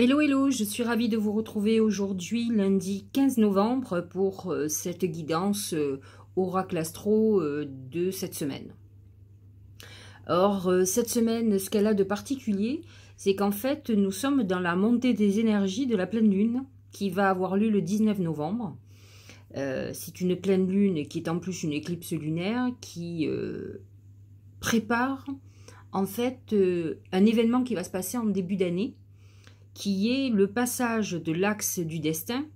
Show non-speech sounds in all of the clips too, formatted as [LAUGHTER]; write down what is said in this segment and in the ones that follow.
Hello hello, je suis ravie de vous retrouver aujourd'hui lundi 15 novembre pour euh, cette guidance au euh, oracle astro euh, de cette semaine. Or, cette semaine, ce qu'elle a de particulier, c'est qu'en fait, nous sommes dans la montée des énergies de la pleine lune qui va avoir lieu le 19 novembre. c'est une pleine lune qui est en plus une éclipse lunaire qui prépare en fait un événement qui va se passer en début d'année qui est le passage de l'axe du destin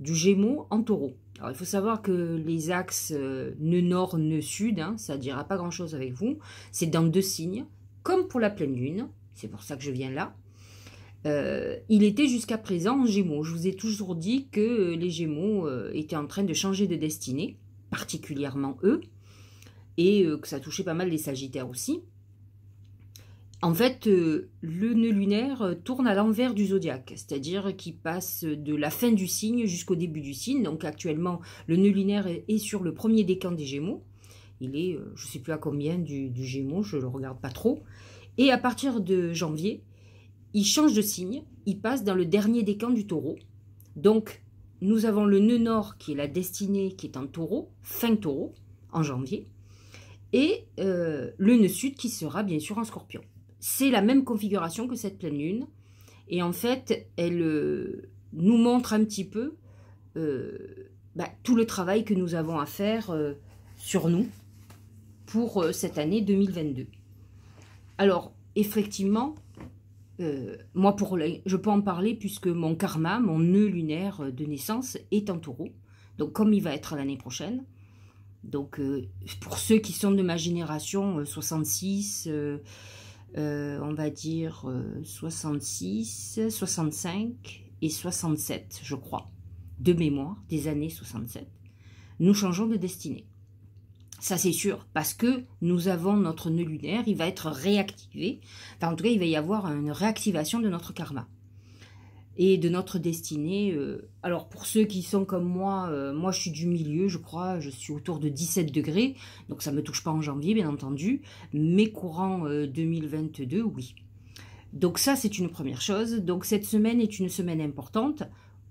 du Gémeaux en Taureau. Alors, il faut savoir que les axes euh, ne nord, ne sud, hein, ça ne dira pas grand-chose avec vous. C'est dans deux signes, comme pour la pleine lune. C'est pour ça que je viens là. Euh, il était jusqu'à présent en Gémeaux. Je vous ai toujours dit que euh, les Gémeaux étaient en train de changer de destinée, particulièrement eux, et que ça touchait pas mal les Sagittaires aussi. En fait, euh, le nœud lunaire euh, tourne à l'envers du zodiaque, c'est-à-dire qu'il passe de la fin du signe jusqu'au début du signe. Donc actuellement, le nœud lunaire est sur le premier décan des Gémeaux. Il est, euh, je ne sais plus à combien du, Gémeaux, je ne le regarde pas trop. Et à partir de janvier, il change de signe, il passe dans le dernier décan du taureau. Donc, nous avons le nœud nord qui est la destinée qui est en taureau, fin taureau, en janvier, et le nœud sud qui sera bien sûr en scorpion c'est la même configuration que cette pleine lune. Et en fait, elle euh, nous montre un petit peu euh, bah, tout le travail que nous avons à faire euh, sur nous pour cette année 2022. Alors, effectivement, moi, pour je peux en parler puisque mon karma, mon nœud lunaire de naissance est en taureau. Donc, comme il va être l'année prochaine, donc pour ceux qui sont de ma génération 66, euh, on va dire 66, euh, 65 et 67, je crois, de mémoire, des années 67, nous changeons de destinée. Ça c'est sûr, parce que nous avons notre nœud lunaire, il va être réactivé. en tout cas, il va y avoir une réactivation de notre karma et de notre destinée. Euh, alors pour ceux qui sont comme moi, euh, moi je suis du milieu, je crois, je suis autour de 17 degrés, donc ça ne me touche pas en janvier bien entendu, mais courant 2022, euh, oui. Donc ça c'est une première chose. Donc cette semaine est une semaine importante.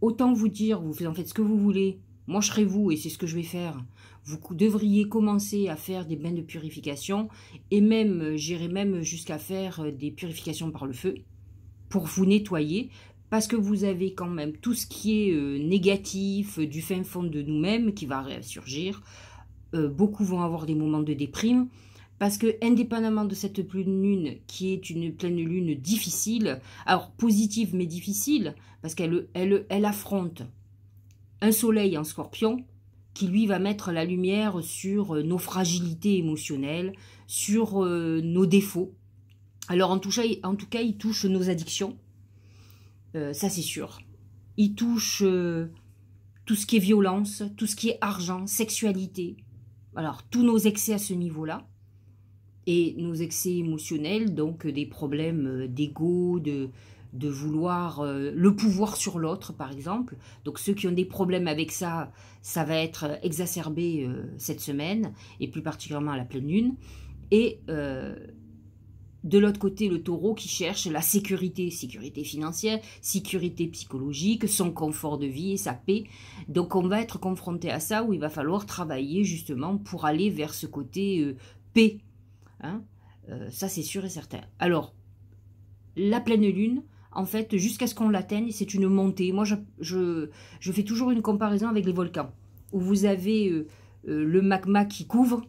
Autant vous dire, vous en faites ce que vous voulez, moi je serai vous et c'est ce que je vais faire. Vous devriez commencer à faire des bains de purification et même, j'irai même jusqu'à faire des purifications par le feu pour vous nettoyer, parce que vous avez quand même tout ce qui est euh, négatif euh, du fin fond de nous-mêmes qui va ressurgir. Euh, beaucoup vont avoir des moments de déprime, parce que indépendamment de cette pleine lune, qui est une pleine lune difficile, alors positive mais difficile, parce qu'elle elle, elle affronte un soleil en scorpion, qui lui va mettre la lumière sur nos fragilités émotionnelles, sur nos défauts. Alors en tout, en tout cas, il touche nos addictions, euh, ça c'est sûr. Il touche euh, tout ce qui est violence, tout ce qui est argent, sexualité. Alors, tous nos excès à ce niveau-là. Et nos excès émotionnels, donc euh, des problèmes d'ego, de, vouloir le pouvoir sur l'autre, par exemple. Donc ceux qui ont des problèmes avec ça, ça va être exacerbé cette semaine, et plus particulièrement à la pleine lune. Et de l'autre côté, le taureau qui cherche la sécurité, sécurité financière, sécurité psychologique, son confort de vie et sa paix. Donc on va être confronté à ça où il va falloir travailler justement pour aller vers ce côté euh, paix. Hein euh, ça c'est sûr et certain. Alors, la pleine lune, en fait, jusqu'à ce qu'on l'atteigne, c'est une montée. Moi, je, je, fais toujours une comparaison avec les volcans, où vous avez euh, le magma qui couvre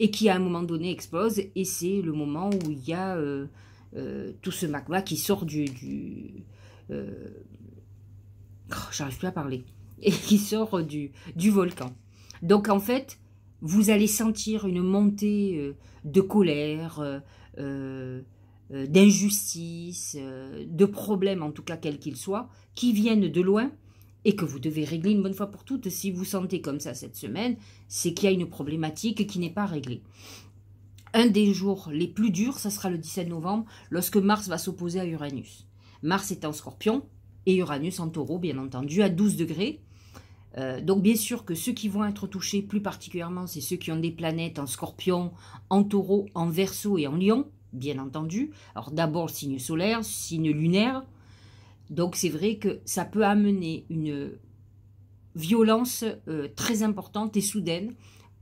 et qui à un moment donné explose et c'est le moment où il y a euh, euh, tout ce magma qui sort du... du euh, oh, J'arrive plus à parler. [LAUGHS] Et qui sort du, du volcan. Donc en fait, vous allez sentir une montée de colère, d'injustice, de problèmes en tout cas quels qu'ils soient, qui viennent de loin et que vous devez régler une bonne fois pour toutes si vous sentez comme ça cette semaine, c'est qu'il y a une problématique qui n'est pas réglée. Un des jours les plus durs, ça sera le 17 novembre, lorsque Mars va s'opposer à Uranus. Mars est en scorpion et Uranus en taureau, bien entendu, à 12 degrés. Euh, donc bien sûr que ceux qui vont être touchés plus particulièrement, c'est ceux qui ont des planètes en scorpion, en taureau, en verso et en lion, bien entendu. Alors d'abord signe solaire, signe lunaire, donc c'est vrai que ça peut amener une violence euh, très importante et soudaine,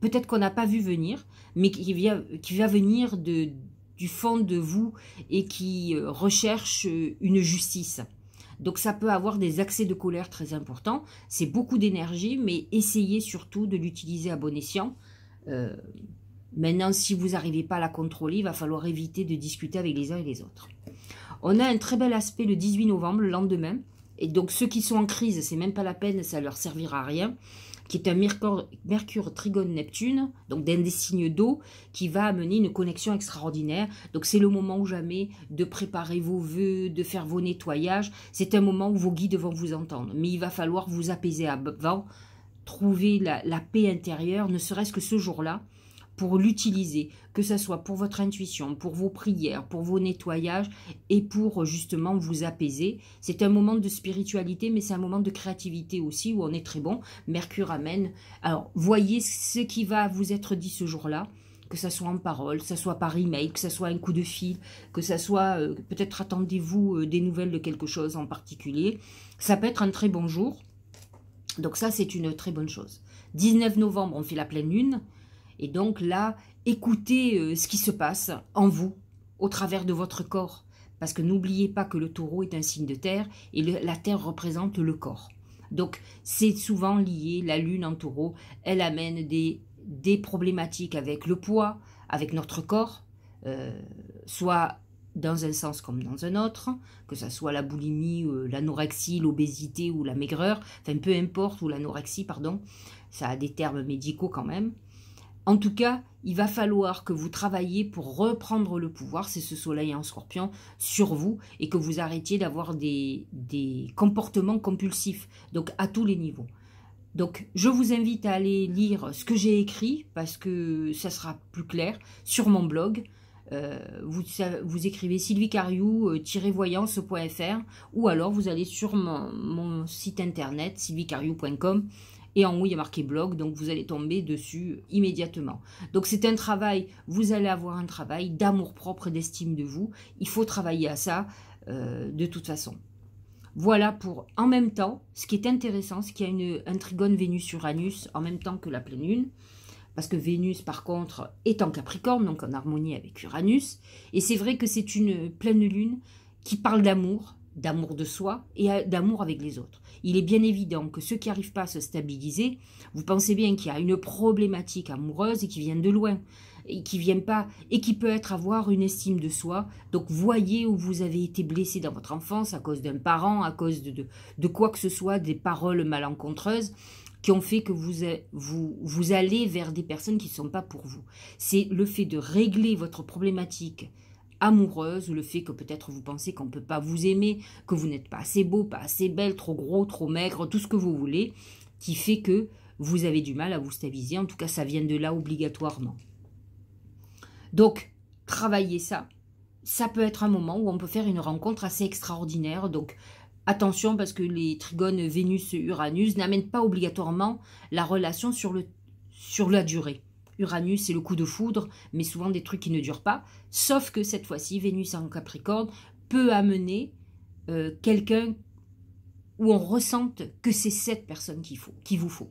peut-être qu'on n'a pas vu venir, mais qui, vient, qui va venir de, du fond de vous et qui euh, recherche euh, une justice. Donc ça peut avoir des accès de colère très importants, c'est beaucoup d'énergie, mais essayez surtout de l'utiliser à bon escient. maintenant, si vous n'arrivez pas à la contrôler, il va falloir éviter de discuter avec les uns et les autres. On a un très bel aspect le 18 novembre, le lendemain. Et donc, ceux qui sont en crise, c'est même pas la peine, ça leur servira à rien. Qui est un Mercure, Trigone Neptune, donc d'un des signes d'eau, qui va amener une connexion extraordinaire. Donc, c'est le moment ou jamais de préparer vos vœux, de faire vos nettoyages. C'est un moment où vos guides vont vous entendre. Mais il va falloir vous apaiser avant trouver la, paix intérieure, ne serait-ce que ce jour-là, pour l'utiliser, que ce soit pour votre intuition, pour vos prières, pour vos nettoyages et pour euh, justement vous apaiser. C'est un moment de spiritualité, mais c'est un moment de créativité aussi où on est très bon. Mercure amène. Alors, voyez ce qui va vous être dit ce jour-là que ce soit en parole, que ce soit par email, que ce soit un coup de fil, que ce soit euh, peut-être attendez-vous euh, des nouvelles de quelque chose en particulier. Ça peut être un très bon jour. Donc ça, c'est une très bonne chose. 19 novembre, on fait la pleine lune. Et donc là, écoutez euh, ce qui se passe en vous, au travers de votre corps. Parce que n'oubliez pas que le taureau est un signe de terre et la terre représente le corps. Donc c'est souvent lié, la lune en taureau, elle amène des, problématiques avec le poids, avec notre corps, euh, soit dans un sens comme dans un autre, que ce soit la boulimie, euh, l'anorexie, l'obésité ou la maigreur, enfin peu importe, ou l'anorexie, pardon, ça a des termes médicaux quand même. En tout cas, il va falloir que vous travailliez pour reprendre le pouvoir, c'est ce soleil en scorpion, sur vous et que vous arrêtiez d'avoir des, comportements compulsifs, donc à tous les niveaux. Donc je vous invite à aller lire ce que j'ai écrit parce que ça sera plus clair sur mon blog. Euh, vous, écrivez sylvicariou-voyance.fr euh, ou alors vous allez sur mon, mon site internet sylvicariou.com et en haut, il y a marqué blog, donc vous allez tomber dessus immédiatement. Donc c'est un travail, vous allez avoir un travail d'amour-propre, d'estime de vous. Il faut travailler à ça euh, de toute façon. Voilà pour en même temps, ce qui est intéressant, c'est qu'il y a une, un trigone Vénus-Uranus en même temps que la pleine lune. Parce que Vénus, par contre, est en Capricorne, donc en harmonie avec Uranus. Et c'est vrai que c'est une pleine lune qui parle d'amour, d'amour de soi et d'amour avec les autres. Il est bien évident que ceux qui n'arrivent pas à se stabiliser, vous pensez bien qu'il y a une problématique amoureuse et qui vient de loin, et qui vient pas, et qui peut être avoir une estime de soi. Donc voyez où vous avez été blessé dans votre enfance à cause d'un parent, à cause de, de, quoi que ce soit, des paroles malencontreuses qui ont fait que vous, euh, vous, vous allez vers des personnes qui ne sont pas pour vous. C'est le fait de régler votre problématique amoureuse, le fait que peut-être vous pensez qu'on ne peut pas vous aimer, que vous n'êtes pas assez beau, pas assez belle, trop gros, trop maigre, tout ce que vous voulez, qui fait que vous avez du mal à vous stabiliser. En tout cas, ça vient de là obligatoirement. Donc, travaillez ça. Ça peut être un moment où on peut faire une rencontre assez extraordinaire. Donc, attention parce que les trigones Vénus-Uranus n'amènent pas obligatoirement la relation sur, le, sur la durée. Uranus, c'est le coup de foudre, mais souvent des trucs qui ne durent pas. Sauf que cette fois-ci, Vénus en Capricorne peut amener euh, quelqu'un où on ressente que c'est cette personne qu'il faut, qu'il vous faut.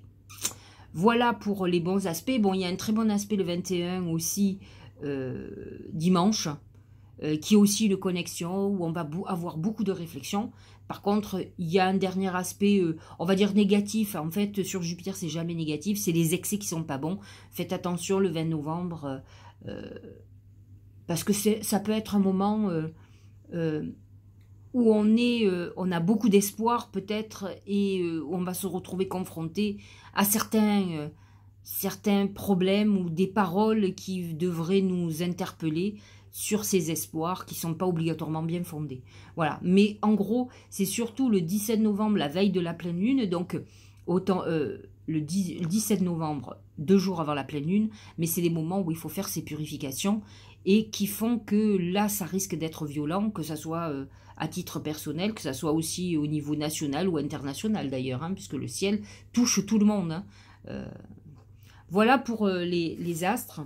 Voilà pour les bons aspects. Bon, il y a un très bon aspect le 21 aussi, euh, dimanche, euh, qui est aussi une connexion où on va avoir beaucoup de réflexion. Par contre, il y a un dernier aspect, euh, on va dire négatif. En fait, sur Jupiter, c'est jamais négatif. C'est les excès qui sont pas bons. Faites attention le 20 novembre, euh, euh, parce que ça peut être un moment où on, est, on a beaucoup d'espoir peut-être et on va se retrouver confronté à certains, certains problèmes ou des paroles qui devraient nous interpeller sur ces espoirs qui ne sont pas obligatoirement bien fondés. Voilà. Mais en gros, c'est surtout le 17 novembre, la veille de la pleine lune, donc autant euh, le, 17 novembre, deux jours avant la pleine lune, mais c'est les moments où il faut faire ces purifications et qui font que là, ça risque d'être violent, que ça soit euh, à titre personnel, que ça soit aussi au niveau national ou international d'ailleurs, hein, puisque le ciel touche tout le monde. Hein. Euh, voilà pour les, les astres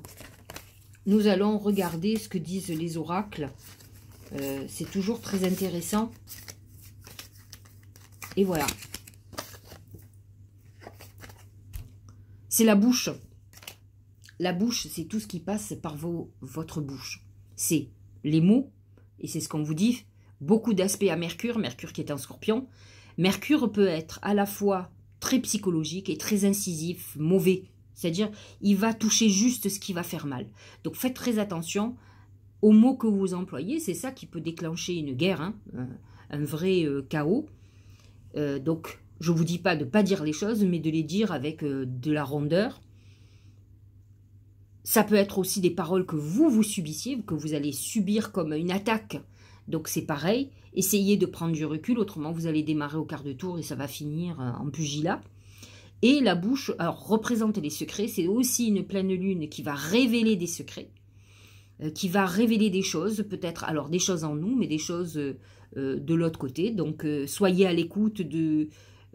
nous allons regarder ce que disent les oracles. Euh, c'est toujours très intéressant. Et voilà. C'est la bouche. La bouche, c'est tout ce qui passe par vos, votre bouche. C'est les mots, et c'est ce qu'on vous dit, beaucoup d'aspects à Mercure, Mercure qui est en scorpion. Mercure peut être à la fois très psychologique et très incisif, mauvais. C'est-à-dire, il va toucher juste ce qui va faire mal. Donc faites très attention aux mots que vous employez. C'est ça qui peut déclencher une guerre, hein, un vrai euh, chaos. Euh, donc je ne vous dis pas de ne pas dire les choses, mais de les dire avec euh, de la rondeur. Ça peut être aussi des paroles que vous, vous subissiez, que vous allez subir comme une attaque. Donc c'est pareil, essayez de prendre du recul, autrement vous allez démarrer au quart de tour et ça va finir en pugilat. Et la bouche, représente les secrets, c'est aussi une pleine lune qui va révéler des secrets, euh, qui va révéler des choses, peut-être, alors des choses en nous, mais des choses euh, euh, de l'autre côté. Donc, soyez à l'écoute de...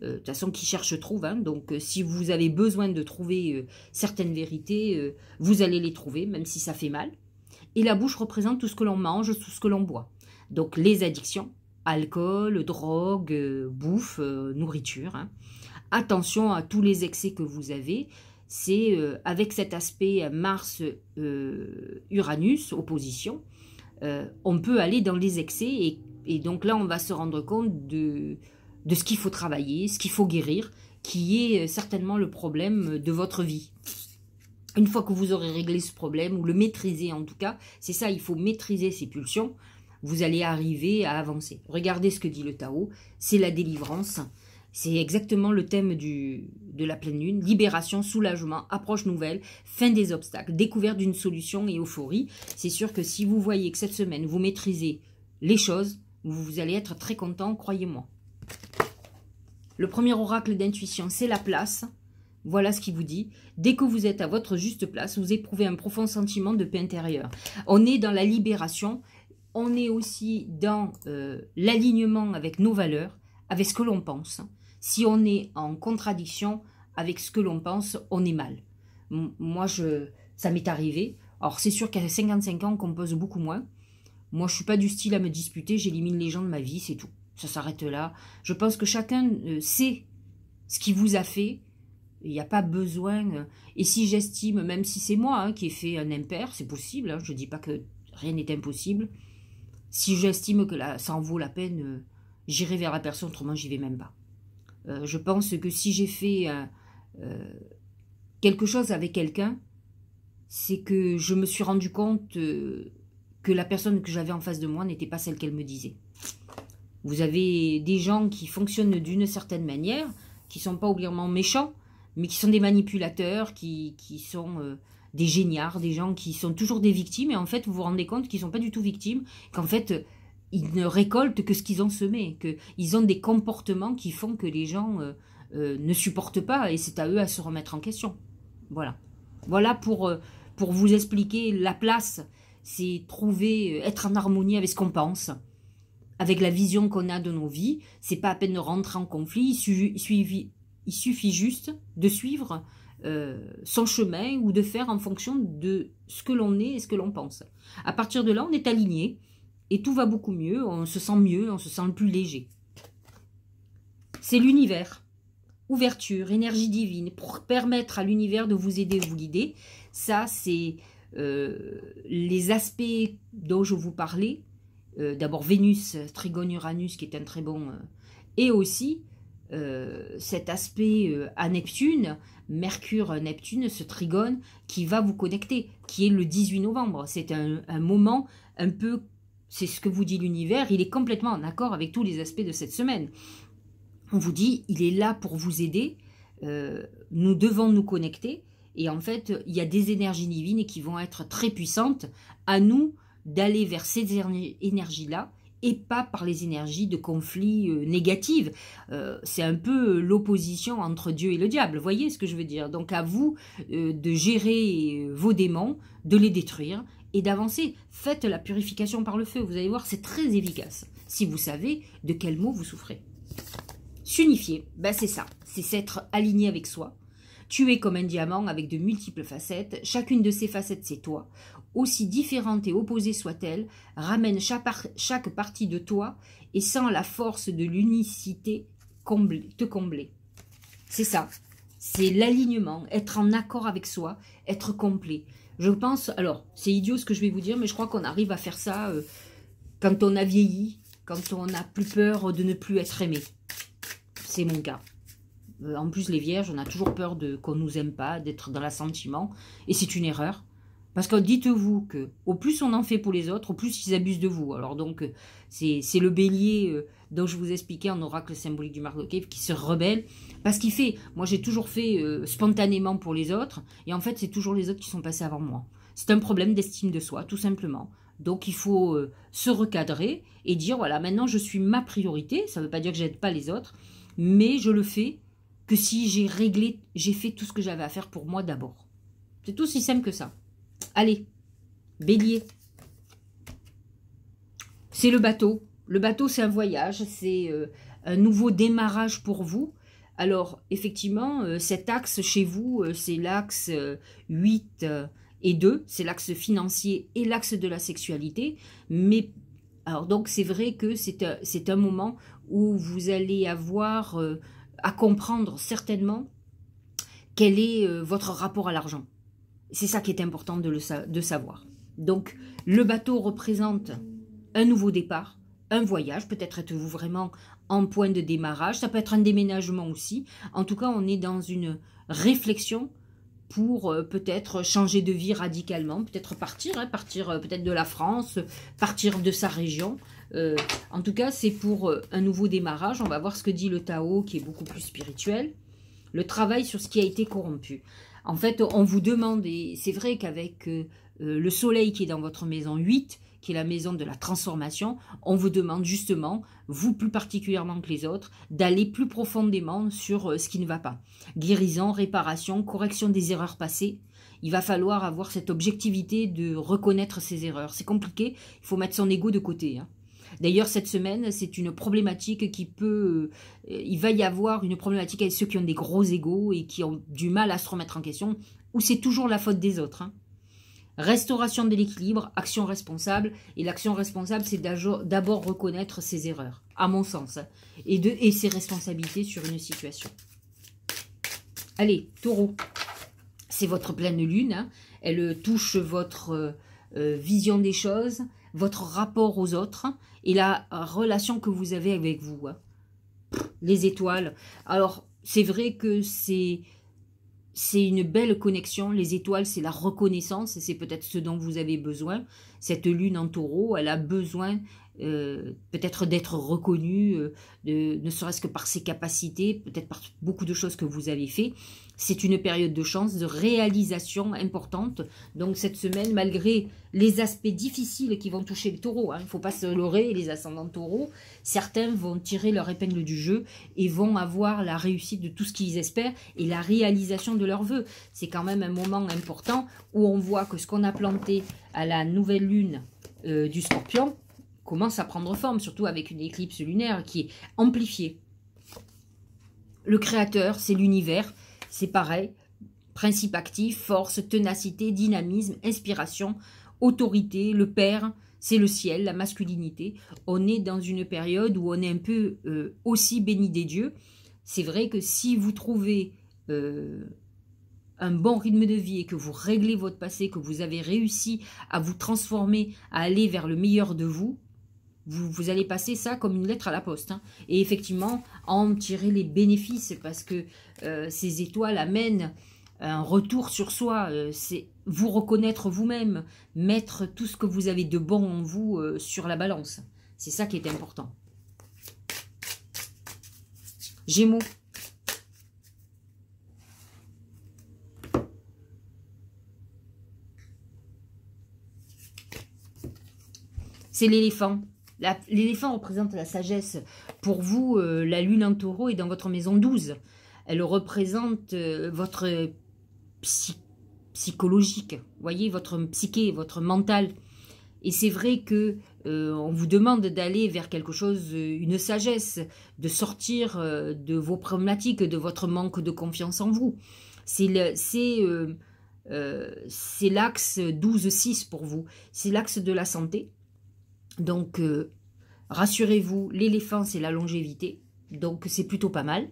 De toute façon, qui cherche trouve. Hein. donc, si vous avez besoin de trouver certaines vérités, vous allez les trouver, même si ça fait mal. Et la bouche représente tout ce que l'on mange, tout ce que l'on boit. Donc, les addictions, alcool, drogue, bouffe, nourriture. Hein attention à tous les excès que vous avez. C'est euh, avec cet aspect Mars-Uranus, euh, opposition, euh, on peut aller dans les excès et, donc là on va se rendre compte de, ce qu'il faut travailler, ce qu'il faut guérir, qui est certainement le problème de votre vie. Une fois que vous aurez réglé ce problème, ou le maîtriser en tout cas, c'est ça, il faut maîtriser ses pulsions, vous allez arriver à avancer. Regardez ce que dit le Tao, c'est la délivrance. C'est exactement le thème de la pleine lune, libération, soulagement, approche nouvelle, fin des obstacles, découverte d'une solution et euphorie. C'est sûr que si vous voyez que cette semaine, vous maîtrisez les choses, vous allez être très content, croyez-moi. Le premier oracle d'intuition, c'est la place. Voilà ce qu'il vous dit. Dès que vous êtes à votre juste place, vous éprouvez un profond sentiment de paix intérieure. On est dans la libération, on est aussi dans euh, l'alignement avec nos valeurs, avec ce que l'on pense. Si on est en contradiction avec ce que l'on pense, on est mal. moi, je, ça m'est arrivé. Alors, c'est sûr qu'à 55 ans, on pose beaucoup moins. Moi, je ne suis pas du style à me disputer, j'élimine les gens de ma vie, c'est tout. Ça s'arrête là. Je pense que chacun euh, sait ce qui vous a fait. Il n'y a pas besoin. Euh, et si j'estime, même si c'est moi hein, qui ai fait un impair, c'est possible. Hein, je ne dis pas que rien n'est impossible. Si j'estime que là, ça en vaut la peine, euh, j'irai vers la personne, autrement, j'y vais même pas. Euh, je pense que si j'ai fait euh, euh, quelque chose avec quelqu'un, c'est que je me suis rendu compte que la personne que j'avais en face de moi n'était pas celle qu'elle me disait. Vous avez des gens qui fonctionnent d'une certaine manière, qui sont pas obligatoirement méchants, mais qui sont des manipulateurs, qui, sont des géniards, des gens qui sont toujours des victimes, et en fait vous vous rendez compte qu'ils ne sont pas du tout victimes, qu'en fait ils ne récoltent que ce qu'ils ont semé, qu'ils ont des comportements qui font que les gens euh, euh, ne supportent pas et c'est à eux à se remettre en question. Voilà. Voilà pour, euh, pour vous expliquer la place, c'est trouver, être en harmonie avec ce qu'on pense, avec la vision qu'on a de nos vies. C'est pas à peine de rentrer en conflit, il suffit juste de suivre son chemin ou de faire en fonction de ce que l'on est et ce que l'on pense. À partir de là, on est aligné et tout va beaucoup mieux, on se sent mieux, on se sent le plus léger. C'est l'univers. Ouverture, énergie divine, pour permettre à l'univers de vous aider, vous guider. Ça, c'est euh, les aspects dont je vous parlais. Euh, d'abord Vénus, Trigone Uranus, qui est un très bon... Euh, et aussi cet aspect à Neptune, Mercure-Neptune, ce trigone qui va vous connecter, qui est le 18 novembre. C'est un moment un peu c'est ce que vous dit l'univers, il est complètement en accord avec tous les aspects de cette semaine. On vous dit, il est là pour vous aider, euh, nous devons nous connecter, et en fait, il y a des énergies divines qui vont être très puissantes à nous d'aller vers ces énergies-là, et pas par les énergies de conflits euh, négatives. Euh, c'est un peu l'opposition entre Dieu et le diable, voyez ce que je veux dire. Donc à vous de gérer vos démons, de les détruire et d'avancer. Faites la purification par le feu, vous allez voir, c'est très efficace. Si vous savez de quel mot vous souffrez. S'unifier, ben, c'est ça, c'est s'être aligné avec soi. Tu es comme un diamant avec de multiples facettes, chacune de ces facettes c'est toi. Aussi différente et opposée soit-elle, ramène chaque, partie de toi et sans la force de l'unicité te combler. C'est ça, c'est l'alignement, être en accord avec soi, être complet. Je pense, alors, c'est idiot ce que je vais vous dire, mais je crois qu'on arrive à faire ça euh, quand on a vieilli, quand on n'a plus peur de ne plus être aimé. C'est mon cas. Euh, en plus, les vierges, on a toujours peur de qu'on nous aime pas, d'être dans l'assentiment, et c'est une erreur. Parce que dites-vous que au plus on en fait pour les autres, au plus ils abusent de vous. Alors donc, euh, c'est le bélier euh, dont je vous expliquais en oracle symbolique du Cave qui se rebelle parce qu'il fait. Moi, j'ai toujours fait euh, spontanément pour les autres et en fait, c'est toujours les autres qui sont passés avant moi. C'est un problème d'estime de soi, tout simplement. Donc, il faut euh, se recadrer et dire voilà, maintenant, je suis ma priorité. Ça ne veut pas dire que j'aide pas les autres, mais je le fais que si j'ai réglé, j'ai fait tout ce que j'avais à faire pour moi d'abord. C'est tout aussi simple que ça. Allez, bélier c'est le bateau. Le bateau, c'est un voyage, c'est euh, un nouveau démarrage pour vous. Alors, effectivement, euh, cet axe chez vous, euh, c'est l'axe 8 et 2, c'est l'axe financier et l'axe de la sexualité. Mais, alors donc, c'est vrai que c'est un, moment où vous allez avoir à comprendre certainement quel est votre rapport à l'argent. C'est ça qui est important de, le de savoir. Donc, le bateau représente un nouveau départ, un voyage, peut-être êtes-vous vraiment en point de démarrage, ça peut être un déménagement aussi. En tout cas, on est dans une réflexion pour euh, peut-être changer de vie radicalement, peut-être partir, hein, partir euh, peut-être de la France, partir de sa région. Euh, en tout cas, c'est pour un nouveau démarrage. On va voir ce que dit le Tao, qui est beaucoup plus spirituel. Le travail sur ce qui a été corrompu. En fait, on vous demande, et c'est vrai qu'avec le soleil qui est dans votre maison 8, qui est la maison de la transformation, on vous demande justement, vous plus particulièrement que les autres, d'aller plus profondément sur euh, ce qui ne va pas. Guérison, réparation, correction des erreurs passées. Il va falloir avoir cette objectivité de reconnaître ses erreurs. C'est compliqué, il faut mettre son ego de côté. Hein. D'ailleurs, cette semaine, c'est une problématique qui peut... Euh, il va y avoir une problématique avec ceux qui ont des gros égos et qui ont du mal à se remettre en question, où c'est toujours la faute des autres. Hein. Restauration de l'équilibre, action responsable. Et l'action responsable, c'est d'abord reconnaître ses erreurs, à mon sens, hein, et, de, et ses responsabilités sur une situation. Allez, taureau, c'est votre pleine lune. Hein. Elle touche votre euh, euh, vision des choses, votre rapport aux autres et la relation que vous avez avec vous. Hein. Les étoiles. Alors, c'est vrai que c'est c'est une belle connexion. Les étoiles, c'est la reconnaissance c'est peut-être ce dont vous avez besoin. Cette lune en taureau, elle a besoin euh, peut-être d'être reconnu, euh, ne serait-ce que par ses capacités, peut-être par beaucoup de choses que vous avez fait. C'est une période de chance, de réalisation importante. Donc cette semaine, malgré les aspects difficiles qui vont toucher le taureau, hein, il ne faut pas se leurrer, les ascendants taureaux, certains vont tirer leur épingle du jeu et vont avoir la réussite de tout ce qu'ils espèrent et la réalisation de leurs vœux. C'est quand même un moment important où on voit que ce qu'on a planté à la nouvelle lune euh, du scorpion, commence à prendre forme, surtout avec une éclipse lunaire qui est amplifiée. Le créateur, c'est l'univers, c'est pareil. Principe actif, force, ténacité, dynamisme, inspiration, autorité, le père, c'est le ciel, la masculinité. On est dans une période où on est un peu euh, aussi béni des dieux. C'est vrai que si vous trouvez euh, un bon rythme de vie et que vous réglez votre passé, que vous avez réussi à vous transformer, à aller vers le meilleur de vous, vous, allez passer ça comme une lettre à la poste. Hein. Et effectivement, en tirer les bénéfices, parce que euh, ces étoiles amènent un retour sur soi, euh, c'est vous reconnaître vous-même, mettre tout ce que vous avez de bon en vous euh, sur la balance. C'est ça qui est important. Gémeaux. C'est l'éléphant. L'éléphant représente la sagesse. Pour vous, euh, la lune en taureau est dans votre maison 12. Elle représente euh, votre psychologique, voyez, votre psyché, votre mental. Et c'est vrai que euh, on vous demande d'aller vers quelque chose, une sagesse, de sortir de vos problématiques, de votre manque de confiance en vous. C'est l'axe 12-6 pour vous. C'est l'axe de la santé, donc, euh, rassurez-vous, l'éléphant, c'est la longévité. Donc, c'est plutôt pas mal.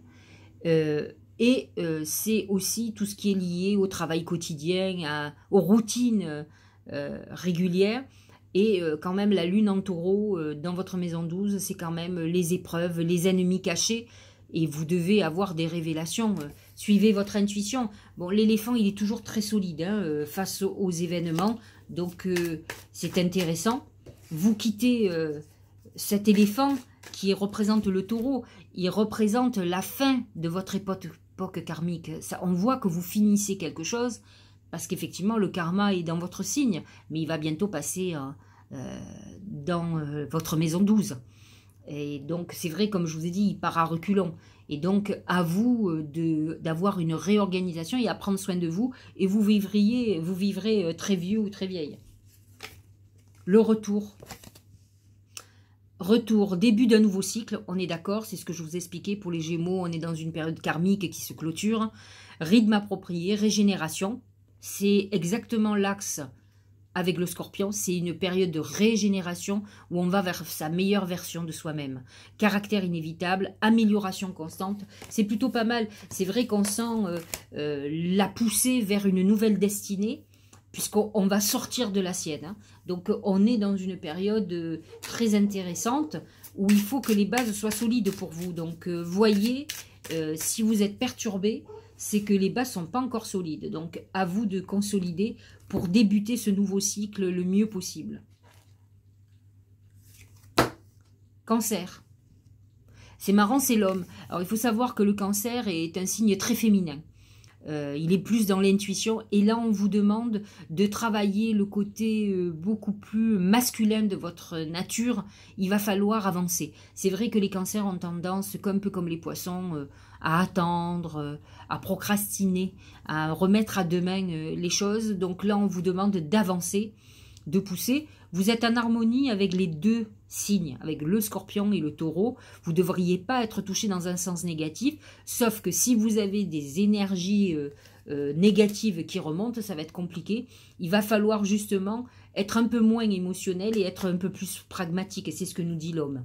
Euh, et euh, c'est aussi tout ce qui est lié au travail quotidien, aux routines régulières. Et quand même, la lune en taureau dans votre maison 12, c'est quand même les épreuves, les ennemis cachés. Et vous devez avoir des révélations. Suivez votre intuition. Bon, l'éléphant, il est toujours très solide hein, face aux événements. Donc, c'est intéressant vous quittez euh, cet éléphant qui représente le taureau, il représente la fin de votre époque, karmique. Ça, on voit que vous finissez quelque chose, parce qu'effectivement, le karma est dans votre signe, mais il va bientôt passer euh, euh, dans votre maison 12. Et donc, c'est vrai, comme je vous ai dit, il part à reculons. Et donc, à vous d'avoir une réorganisation et à prendre soin de vous. Et vous vivriez, vous vivrez très vieux ou très vieille le retour. Retour, début d'un nouveau cycle, on est d'accord, c'est ce que je vous expliquais pour les Gémeaux, on est dans une période karmique qui se clôture, rythme approprié, régénération, c'est exactement l'axe avec le scorpion, c'est une période de régénération où on va vers sa meilleure version de soi-même. Caractère inévitable, amélioration constante, c'est plutôt pas mal. C'est vrai qu'on sent euh, euh, la poussée vers une nouvelle destinée, puisqu'on va sortir de la sienne hein. Donc on est dans une période euh, très intéressante où il faut que les bases soient solides pour vous. Donc euh, voyez, euh, si vous êtes perturbé, c'est que les bases sont pas encore solides. Donc à vous de consolider pour débuter ce nouveau cycle le mieux possible. Cancer. C'est marrant, c'est l'homme. Alors il faut savoir que le cancer est un signe très féminin. Euh, il est plus dans l'intuition. Et là, on vous demande de travailler le côté euh, beaucoup plus masculin de votre nature. Il va falloir avancer. C'est vrai que les cancers ont tendance, comme peu comme les poissons, euh, à attendre, à procrastiner, à remettre à demain les choses. Donc là, on vous demande d'avancer de pousser, vous êtes en harmonie avec les deux signes, avec le scorpion et le taureau. Vous ne devriez pas être touché dans un sens négatif, sauf que si vous avez des énergies euh, euh, négatives qui remontent, ça va être compliqué. Il va falloir justement être un peu moins émotionnel et être un peu plus pragmatique, et c'est ce que nous dit l'homme.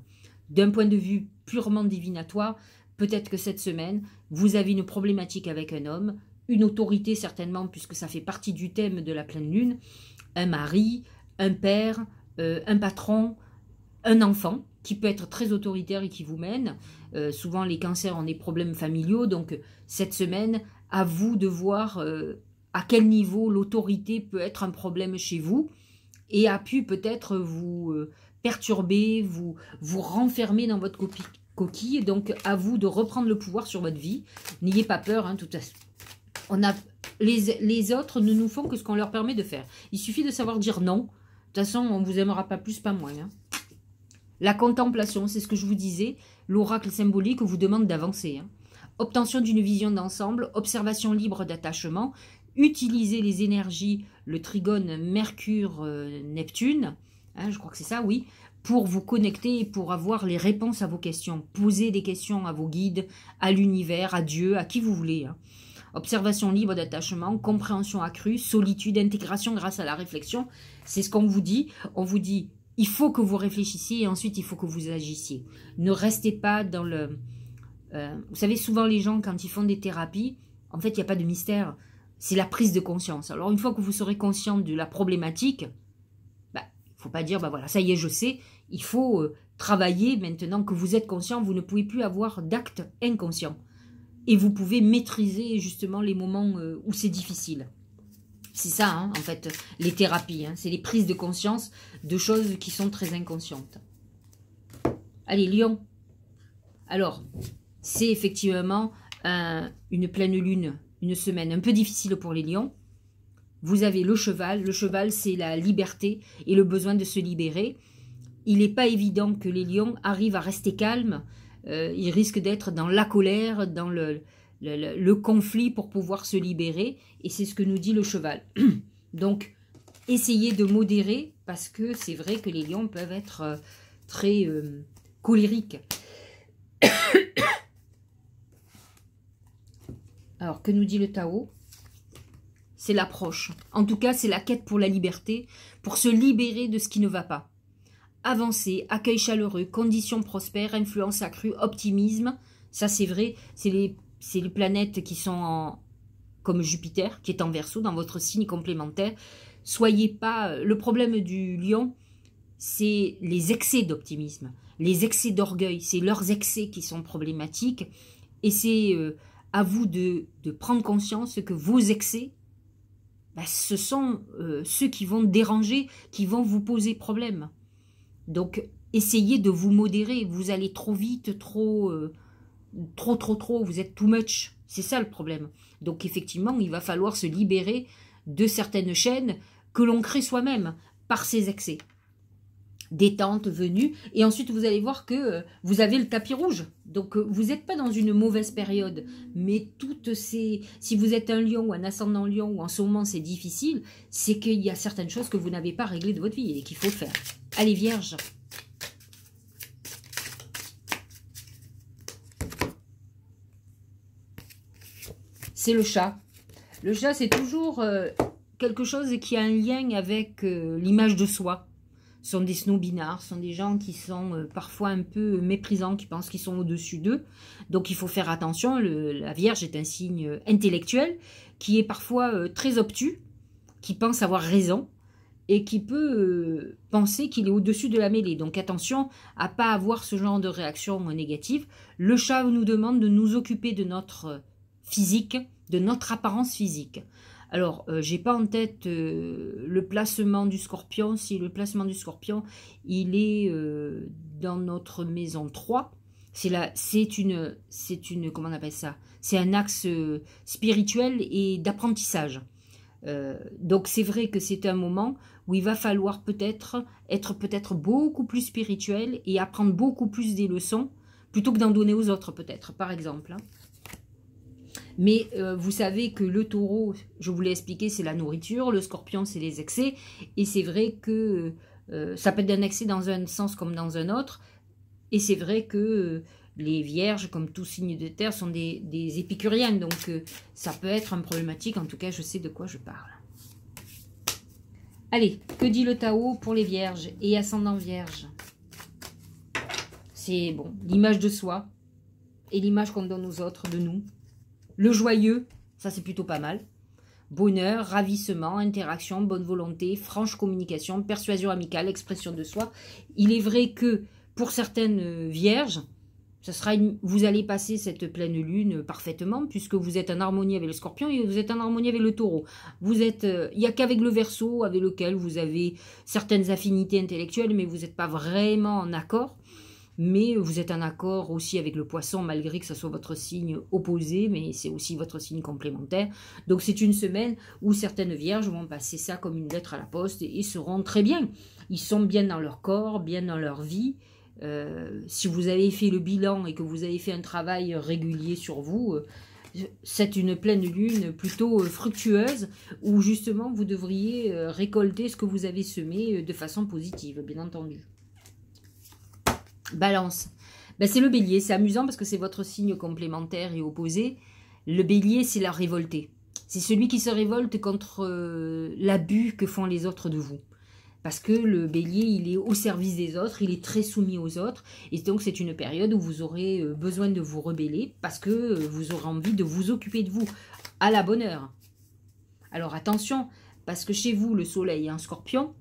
D'un point de vue purement divinatoire, peut-être que cette semaine, vous avez une problématique avec un homme, une autorité certainement, puisque ça fait partie du thème de la pleine lune, un mari, un père, euh, un patron, un enfant qui peut être très autoritaire et qui vous mène. Euh, souvent, les cancers ont des problèmes familiaux, donc cette semaine, à vous de voir euh, à quel niveau l'autorité peut être un problème chez vous et a pu peut-être vous perturber, vous, vous renfermer dans votre coquille. Donc, à vous de reprendre le pouvoir sur votre vie. N'ayez pas peur, hein, tout à fait. On a, les, les autres ne nous font que ce qu'on leur permet de faire. Il suffit de savoir dire non, de toute façon, on vous aimera pas plus, pas moins. Hein. La contemplation, c'est ce que je vous disais. L'oracle symbolique vous demande d'avancer. Hein. Obtention d'une vision d'ensemble, observation libre d'attachement, utiliser les énergies, le trigone Mercure-Neptune, euh, hein, je crois que c'est ça, oui, pour vous connecter et pour avoir les réponses à vos questions. Posez des questions à vos guides, à l'univers, à Dieu, à qui vous voulez observation libre d'attachement, compréhension accrue, solitude, intégration grâce à la réflexion. C'est ce qu'on vous dit. On vous dit, il faut que vous réfléchissiez et ensuite il faut que vous agissiez. Ne restez pas dans le... Euh, vous savez, souvent les gens, quand ils font des thérapies, en fait, il n'y a pas de mystère. C'est la prise de conscience. Alors, une fois que vous serez conscient de la problématique, il bah, ne faut pas dire, bah voilà, ça y est, je sais. Il faut euh, travailler maintenant que vous êtes conscient. Vous ne pouvez plus avoir d'actes inconscients et vous pouvez maîtriser justement les moments euh, où c'est difficile. C'est ça, hein, en fait, les thérapies. Hein. c'est les prises de conscience de choses qui sont très inconscientes. Allez, Lions. Alors, c'est effectivement euh, une pleine lune, une semaine un peu difficile pour les lions. Vous avez le cheval. Le cheval, c'est la liberté et le besoin de se libérer. Il n'est pas évident que les lions arrivent à rester calmes euh, il risque d'être dans la colère, dans le, conflit pour pouvoir se libérer. Et c'est ce que nous dit le cheval. [CLEARS THROAT] Donc, essayez de modérer parce que c'est vrai que les lions peuvent être euh, très euh, colériques. [COUGHS] Alors, que nous dit le Tao C'est l'approche. En tout cas, c'est la quête pour la liberté, pour se libérer de ce qui ne va pas. Avancé, accueil chaleureux, conditions prospères, influence accrue, optimisme. Ça, c'est vrai, c'est les, planètes qui sont comme Jupiter, qui est en verso dans votre signe complémentaire. Soyez pas... Le problème du lion, c'est les excès d'optimisme, les excès d'orgueil. C'est leurs excès qui sont problématiques. Et c'est euh, à vous de, prendre conscience que vos excès, bah, ce sont euh, ceux qui vont déranger, qui vont vous poser problème. Donc, essayez de vous modérer. Vous allez trop vite, trop, euh, trop, trop, trop. Vous êtes too much. C'est ça le problème. Donc, effectivement, il va falloir se libérer de certaines chaînes que l'on crée soi-même par ses excès détente venue. Et ensuite, vous allez voir que euh, vous avez le tapis rouge. Donc, euh, vous n'êtes pas dans une mauvaise période. Mais toutes ces... Si vous êtes un lion ou un ascendant lion, ou en ce moment, c'est difficile, c'est qu'il y a certaines choses que vous n'avez pas réglées de votre vie et qu'il faut faire. Allez, Vierge C'est le chat. Le chat, c'est toujours euh, quelque chose qui a un lien avec l'image de soi sont des snobinards, sont des gens qui sont euh, parfois un peu euh, méprisants, qui pensent qu'ils sont au-dessus d'eux. Donc il faut faire attention, la Vierge est un signe euh, intellectuel qui est parfois très obtus, qui pense avoir raison et qui peut penser qu'il est au-dessus de la mêlée. Donc attention à pas avoir ce genre de réaction négative. Le chat nous demande de nous occuper de notre physique, de notre apparence physique. Alors, je euh, j'ai pas en tête euh, le placement du scorpion. Si le placement du scorpion, il est euh, dans notre maison 3. C'est une, c'est une, comment on appelle ça C'est un axe spirituel et d'apprentissage. donc c'est vrai que c'est un moment où il va falloir peut-être être peut-être beaucoup plus spirituel et apprendre beaucoup plus des leçons plutôt que d'en donner aux autres peut-être, par exemple. Hein. Mais euh, vous savez que le taureau, je vous l'ai expliqué, c'est la nourriture, le scorpion, c'est les excès. Et c'est vrai que euh, ça peut être un excès dans un sens comme dans un autre. Et c'est vrai que euh, les vierges, comme tout signe de terre, sont des, épicuriennes. Donc ça peut être un problématique. En tout cas, je sais de quoi je parle. Allez, que dit le Tao pour les vierges et ascendant vierges C'est bon, l'image de soi et l'image qu'on donne aux autres de nous. Le joyeux, ça c'est plutôt pas mal. Bonheur, ravissement, interaction, bonne volonté, franche communication, persuasion amicale, expression de soi. Il est vrai que pour certaines euh, vierges, ça sera vous allez passer cette pleine lune parfaitement puisque vous êtes en harmonie avec le scorpion et vous êtes en harmonie avec le taureau. Vous êtes, euh, il n'y a qu'avec le verso avec lequel vous avez certaines affinités intellectuelles mais vous n'êtes pas vraiment en accord mais vous êtes en accord aussi avec le poisson, malgré que ce soit votre signe opposé, mais c'est aussi votre signe complémentaire. Donc c'est une semaine où certaines vierges vont passer ça comme une lettre à la poste et, seront très bien. Ils sont bien dans leur corps, bien dans leur vie. Euh, si vous avez fait le bilan et que vous avez fait un travail régulier sur vous, euh, c'est une pleine lune plutôt euh, fructueuse où justement vous devriez récolter ce que vous avez semé de façon positive, bien entendu. Balance. Ben, c'est le bélier, c'est amusant parce que c'est votre signe complémentaire et opposé. Le bélier, c'est la révoltée. C'est celui qui se révolte contre euh, l'abus que font les autres de vous. Parce que le bélier, il est au service des autres, il est très soumis aux autres. Et donc, c'est une période où vous aurez euh, besoin de vous rebeller parce que euh, vous aurez envie de vous occuper de vous à la bonne heure. Alors, attention, parce que chez vous, le soleil est un scorpion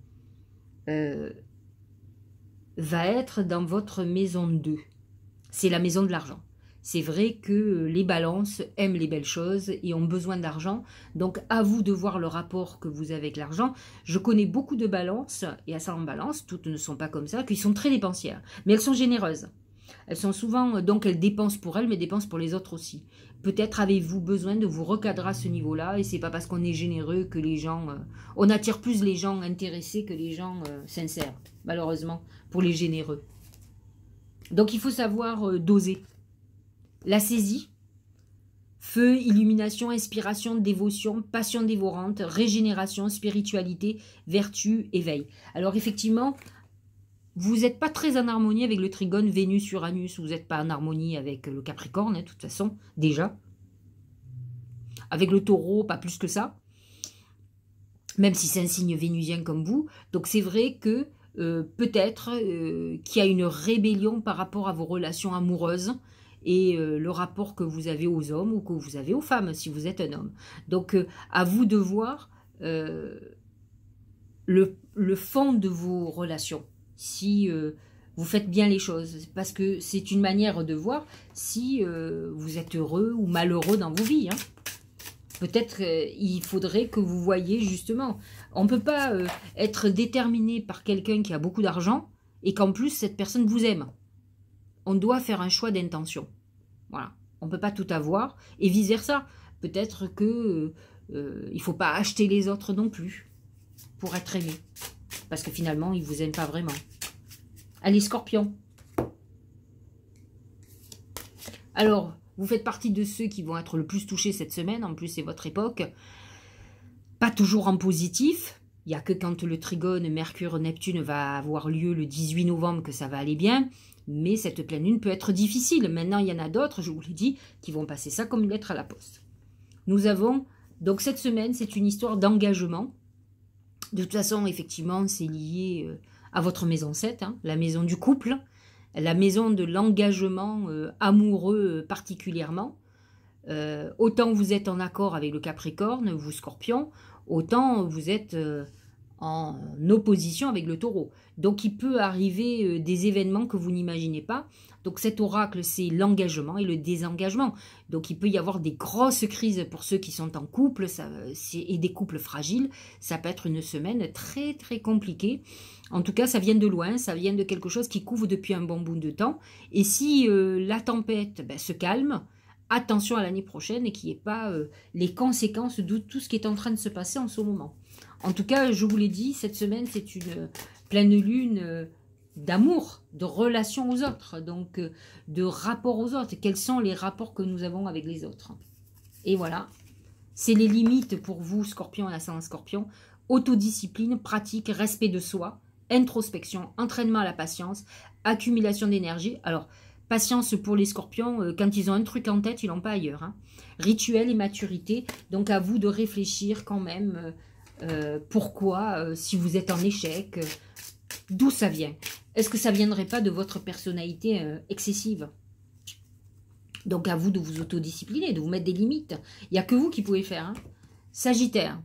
va être dans votre maison 2. C'est la maison de l'argent. C'est vrai que les balances aiment les belles choses et ont besoin d'argent, donc à vous de voir le rapport que vous avez avec l'argent. Je connais beaucoup de balances, et à ça en balance, toutes ne sont pas comme ça, qui sont très dépensières, mais elles sont généreuses. Elles sont souvent, donc elles dépensent pour elles, mais dépensent pour les autres aussi. Peut-être avez-vous besoin de vous recadrer à ce niveau-là, et c'est pas parce qu'on est généreux que les gens. Euh, on attire plus les gens intéressés que les gens euh, sincères, malheureusement pour les généreux. Donc il faut savoir euh, doser. La saisie, feu, illumination, inspiration, dévotion, passion dévorante, régénération, spiritualité, vertu, éveil. Alors effectivement, vous n'êtes pas très en harmonie avec le trigone Vénus-Uranus, vous n'êtes pas en harmonie avec le Capricorne, hein, de toute façon, déjà. Avec le taureau, pas plus que ça, même si c'est un signe vénusien comme vous. Donc c'est vrai que euh, peut-être euh, qu'il y a une rébellion par rapport à vos relations amoureuses et euh, le rapport que vous avez aux hommes ou que vous avez aux femmes si vous êtes un homme. Donc à vous de voir le, fond de vos relations, si vous faites bien les choses, parce que c'est une manière de voir si vous êtes heureux ou malheureux dans vos vies. Hein. peut-être il faudrait que vous voyez justement on ne peut pas euh, être déterminé par quelqu'un qui a beaucoup d'argent et qu'en plus cette personne vous aime. On doit faire un choix d'intention. Voilà. On ne peut pas tout avoir et vice-versa. Peut-être que euh, euh, il ne faut pas acheter les autres non plus pour être aimé. Parce que finalement, ils ne vous aiment pas vraiment. Allez, scorpion. Alors, vous faites partie de ceux qui vont être le plus touchés cette semaine. En plus, c'est votre époque pas toujours en positif. Il n'y a que quand le trigone Mercure-Neptune va avoir lieu le 18 novembre que ça va aller bien. Mais cette pleine lune peut être difficile. Maintenant, il y en a d'autres, je vous l'ai dit, qui vont passer ça comme une lettre à la poste. Nous avons, donc cette semaine, c'est une histoire d'engagement. De toute façon, effectivement, c'est lié euh, à votre maison 7, hein, la maison du couple, la maison de l'engagement euh, amoureux euh, particulièrement. autant vous êtes en accord avec le Capricorne, vous Scorpion, autant vous êtes euh, en opposition avec le taureau. Donc il peut arriver euh, des événements que vous n'imaginez pas. Donc cet oracle, c'est l'engagement et le désengagement. Donc il peut y avoir des grosses crises pour ceux qui sont en couple et des couples fragiles. Ça peut être une semaine très très compliquée. En tout cas, ça vient de loin, ça vient de quelque chose qui couvre depuis un bon bout de temps. Et si euh, la tempête ben, se calme, attention à l'année prochaine et qu'il n'y ait pas euh, les conséquences de tout ce qui est en train de se passer en ce moment. En tout cas, je vous l'ai dit, cette semaine, c'est une euh, pleine lune euh, d'amour, de relation aux autres, donc de rapport aux autres. Quels sont les rapports que nous avons avec les autres Et voilà, c'est les limites pour vous, scorpion et ascendant scorpion. Autodiscipline, pratique, respect de soi, introspection, entraînement à la patience, accumulation d'énergie. Alors, Patience pour les scorpions, euh, quand ils ont un truc en tête, ils l'ont pas ailleurs. Hein. Rituel et maturité, donc à vous de réfléchir quand même euh, euh, pourquoi, si vous êtes en échec, d'où ça vient. Est-ce que ça viendrait pas de votre personnalité excessive Donc à vous de vous autodiscipliner, de vous mettre des limites. Il n'y a que vous qui pouvez faire. Hein. Sagittaire.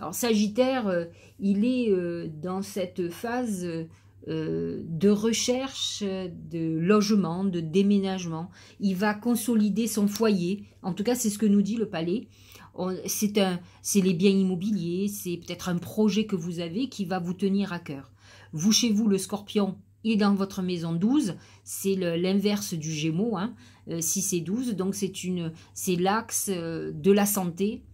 Alors Sagittaire, il est dans cette phase euh, de recherche de logement, de déménagement. Il va consolider son foyer. En tout cas, c'est ce que nous dit le palais. C'est les biens immobiliers, c'est peut-être un projet que vous avez qui va vous tenir à cœur. Vous, chez vous, le scorpion, est dans votre maison 12, c'est l'inverse du Gémeaux, hein, 6 et 12, donc c'est l'axe euh, de la santé,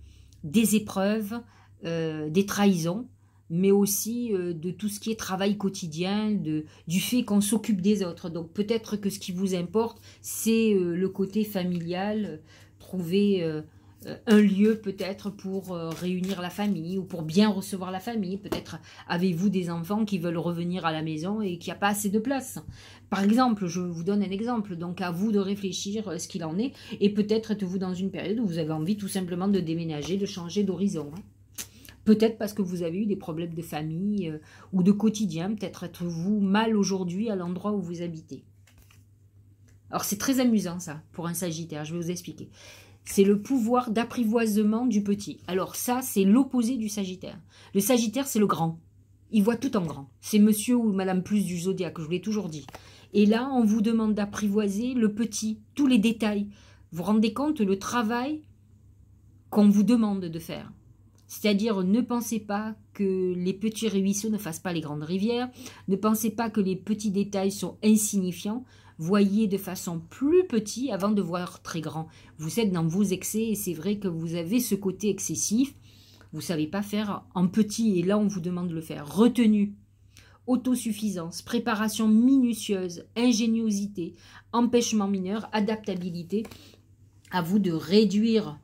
des épreuves, euh, des trahisons, mais aussi euh, de tout ce qui est travail quotidien, du fait qu'on s'occupe des autres. Donc peut-être que ce qui vous importe, c'est euh, le côté familial, trouver euh, un lieu peut-être pour réunir la famille ou pour bien recevoir la famille. Peut-être avez-vous des enfants qui veulent revenir à la maison et qui n'y a pas assez de place. Par exemple, je vous donne un exemple, donc à vous de réfléchir ce qu'il en est et peut-être êtes-vous dans une période où vous avez envie tout simplement de déménager, de changer d'horizon. Hein. Peut-être parce que vous avez eu des problèmes de famille euh, ou de quotidien. Peut-être êtes-vous mal aujourd'hui à l'endroit où vous habitez. Alors c'est très amusant ça pour un Sagittaire, je vais vous expliquer. C'est le pouvoir d'apprivoisement du petit. Alors ça, c'est l'opposé du Sagittaire. Le Sagittaire, c'est le grand. Il voit tout en grand. C'est monsieur ou madame plus du zodiaque, je vous l'ai toujours dit. Et là, on vous demande d'apprivoiser le petit, tous les détails. Vous vous rendez compte le travail qu'on vous demande de faire c'est-à-dire ne pensez pas que les petits ruisseaux ne fassent pas les grandes rivières, ne pensez pas que les petits détails sont insignifiants, voyez de façon plus petit avant de voir très grand. Vous êtes dans vos excès et c'est vrai que vous avez ce côté excessif, vous ne savez pas faire en petit et là on vous demande de le faire. Retenue, autosuffisance, préparation minutieuse, ingéniosité, empêchement mineur, adaptabilité, à vous de réduire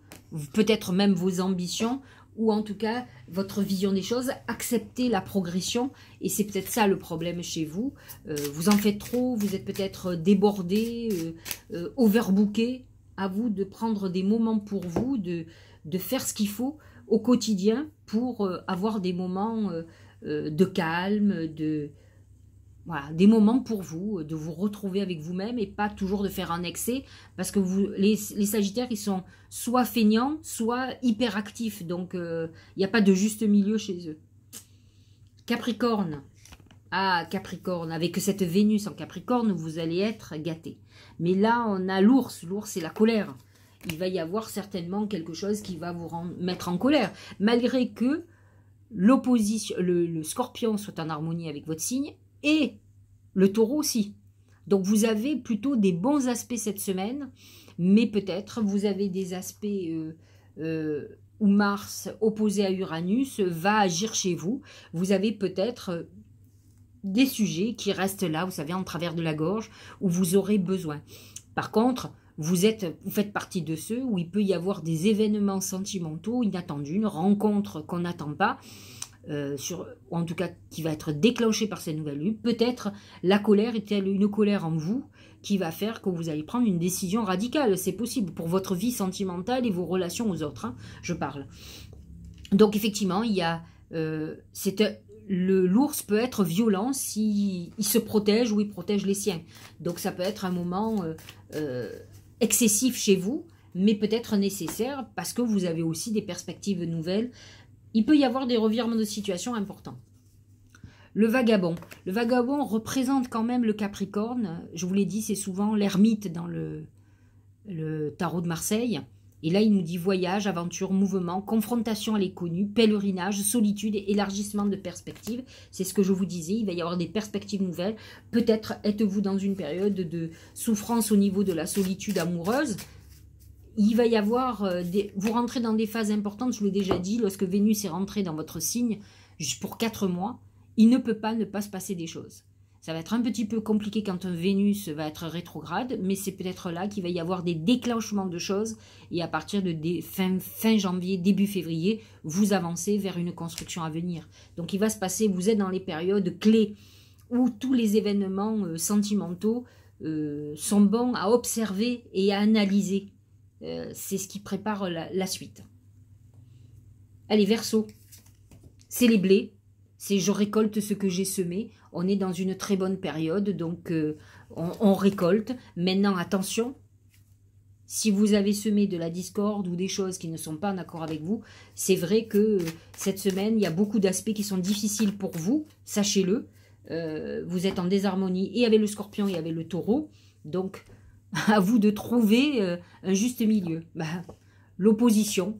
peut-être même vos ambitions ou en tout cas votre vision des choses, acceptez la progression et c'est peut-être ça le problème chez vous. Euh, vous en faites trop, vous êtes peut-être euh, débordé, euh, overbooké. À vous de prendre des moments pour vous, de, de faire ce qu'il faut au quotidien pour avoir des moments de calme, de, voilà, des moments pour vous, euh, de vous retrouver avec vous-même et pas toujours de faire un excès, parce que vous, les, Sagittaires, ils sont soit feignants, soit hyperactifs, donc il euh, n'y a pas de juste milieu chez eux. Capricorne, ah, Capricorne, avec cette Vénus en Capricorne, vous allez être gâté. Mais là, on a l'ours. L'ours, c'est la colère. Il va y avoir certainement quelque chose qui va vous mettre en colère. Malgré que l'opposition, le, scorpion soit en harmonie avec votre signe, et le taureau aussi. Donc vous avez plutôt des bons aspects cette semaine, mais peut-être vous avez des aspects euh, euh, où Mars opposé à Uranus va agir chez vous. Vous avez peut-être euh, des sujets qui restent là, vous savez, en travers de la gorge, où vous aurez besoin. Par contre, vous, êtes, vous faites partie de ceux où il peut y avoir des événements sentimentaux inattendus, une rencontre qu'on n'attend pas, euh, sur, ou en tout cas qui va être déclenché par cette nouvelle lune, peut-être la colère est-elle une colère en vous qui va faire que vous allez prendre une décision radicale. C'est possible pour votre vie sentimentale et vos relations aux autres, hein, je parle. Donc effectivement, il y a... Euh, euh, le l'ours peut être violent s'il se protège ou il protège les siens. Donc ça peut être un moment excessif chez vous, mais peut-être nécessaire parce que vous avez aussi des perspectives nouvelles il peut y avoir des revirements de situation importants. Le vagabond. Le vagabond représente quand même le Capricorne. Je vous l'ai dit, c'est souvent l'ermite dans le, tarot de Marseille. Et là, il nous dit voyage, aventure, mouvement, confrontation à l'inconnu, pèlerinage, solitude, élargissement de perspectives. C'est ce que je vous disais, il va y avoir des perspectives nouvelles. Peut-être êtes-vous dans une période de souffrance au niveau de la solitude amoureuse il va y avoir, euh, des, vous rentrez dans des phases importantes, je vous l'ai déjà dit, lorsque Vénus est rentrée dans votre signe, juste pour quatre mois, il ne peut pas ne pas se passer des choses. Ça va être un petit peu compliqué quand Vénus va être rétrograde, mais c'est peut-être là qu'il va y avoir des déclenchements de choses. Et à partir de fin, janvier, début février, vous avancez vers une construction à venir. Donc il va se passer, vous êtes dans les périodes clés où tous les événements euh, sentimentaux euh, sont bons à observer et à analyser. Euh, c'est ce qui prépare la, suite. Allez, verso. C'est les blés. C'est je récolte ce que j'ai semé. On est dans une très bonne période, donc euh, on, récolte. Maintenant, attention, si vous avez semé de la discorde ou des choses qui ne sont pas en accord avec vous, c'est vrai que euh, cette semaine, il y a beaucoup d'aspects qui sont difficiles pour vous, sachez-le. vous êtes en désharmonie et avec le scorpion et avec le taureau. Donc, [LAUGHS] à vous de trouver euh, un juste milieu. Bah, l'opposition,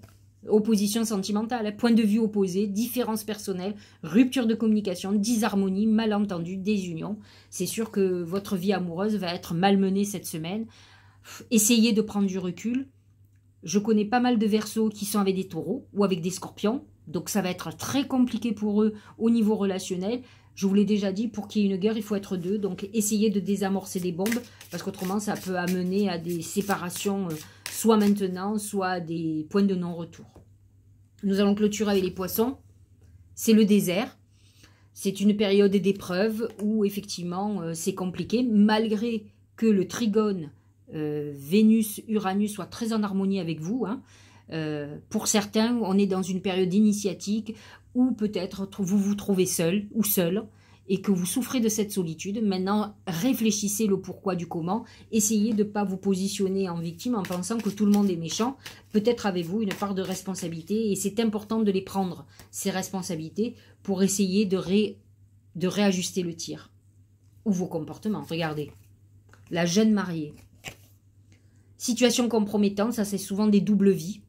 opposition sentimentale, point de vue opposé, différence personnelle, rupture de communication, disharmonie, malentendu, désunion. C'est sûr que votre vie amoureuse va être malmenée cette semaine. Essayez de prendre du recul. Je connais pas mal de versos qui sont avec des taureaux ou avec des scorpions, donc ça va être très compliqué pour eux au niveau relationnel. Je vous l'ai déjà dit, pour qu'il y ait une guerre, il faut être deux. Donc, essayez de désamorcer les bombes, parce qu'autrement, ça peut amener à des séparations, euh, soit maintenant, soit des points de non-retour. Nous allons clôturer avec les poissons. C'est le désert. C'est une période d'épreuve où, effectivement, euh, c'est compliqué, malgré que le trigone euh, Vénus-Uranus soit très en harmonie avec vous. Hein, euh, pour certains, on est dans une période initiatique où peut-être vous vous trouvez seul ou seul et que vous souffrez de cette solitude. Maintenant, réfléchissez le pourquoi du comment. Essayez de ne pas vous positionner en victime en pensant que tout le monde est méchant. Peut-être avez-vous une part de responsabilité et c'est important de les prendre, ces responsabilités, pour essayer de, de réajuster le tir ou vos comportements. Regardez, la jeune mariée. Situation compromettante, ça c'est souvent des doubles vies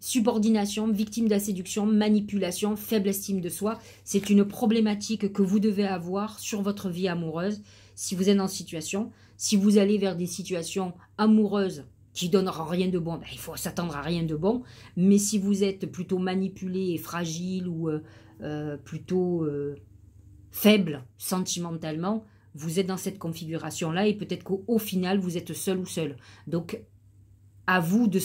subordination, victime de la séduction, manipulation, faible estime de soi. C'est une problématique que vous devez avoir sur votre vie amoureuse si vous êtes en situation. Si vous allez vers des situations amoureuses qui donneront rien de bon, ben, il faut s'attendre à rien de bon. Mais si vous êtes plutôt manipulé et fragile ou euh, euh, plutôt euh, faible sentimentalement, vous êtes dans cette configuration-là et peut-être qu'au final, vous êtes seul ou seul. Donc, à vous de